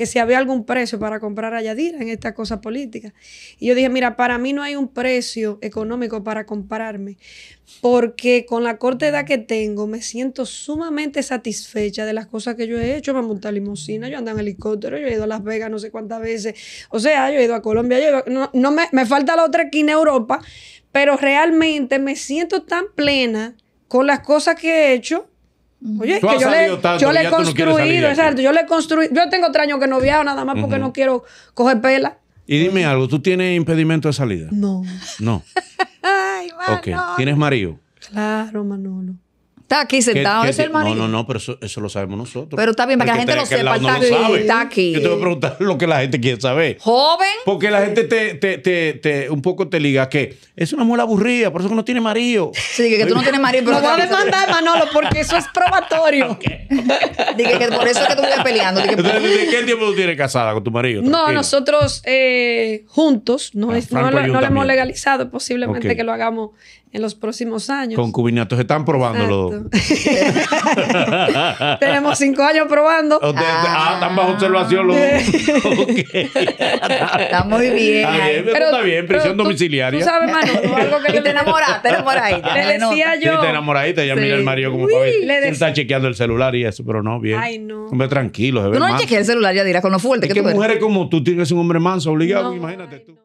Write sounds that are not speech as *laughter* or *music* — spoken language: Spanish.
que si había algún precio para comprar a Yadira en esta cosa política. Y yo dije, mira, para mí no hay un precio económico para comprarme, porque con la corta edad que tengo me siento sumamente satisfecha de las cosas que yo he hecho. Me monté montado limusina, yo ando en helicóptero, yo he ido a Las Vegas no sé cuántas veces. O sea, yo he ido a Colombia, yo no, me, me falta la otra en Europa, pero realmente me siento tan plena con las cosas que he hecho Oye, que yo le, yo le he construido, Yo le he Yo tengo tres años que no viajo nada más porque no quiero coger pela. Y dime algo, ¿tú tienes impedimento de salida? No. No. *laughs* Ok. ¿Tienes marido? Claro, Manolo. Está aquí sentado ese marido. No, no, no, pero eso, eso, lo sabemos nosotros. Pero está bien, para que, la gente lo sepa. Está, aquí. Yo te voy a preguntar lo que la gente quiere saber. Joven. Porque la gente te, te, te, un poco te liga que es una mujer aburrida, por eso que no tiene marido. Sí, que, tú no tienes marido. Pero *laughs* no voy a demandar, Manolo, porque eso es probatorio. *laughs* Dije que por eso es que tú estás peleando. ¿De ¿Qué tiempo tú tienes casada con tu marido? No, nosotros eh, juntos, no, ah, no, lo, hemos legalizado, posiblemente que lo hagamos en los próximos años. Concubinatos están probándolo. *laughs* Tenemos cinco años probando. ah, están bajo observación los muy *laughs* bien. Está bien, pero, está bien prisión domiciliaria. Tú, sabes, Manu, *laughs* algo que te enamoraste, te enamoraste. Le decía yo. Sí, te enamoraste, ya mira el marido como Uy, Le está chequeando el celular y eso, pero no, bien. Ay, no. Hombre, tranquilo. Tú no chequeas el celular, ya dirás con lo fuerte. Es que, mujeres como tú tienes un hombre manso obligado, imagínate tú.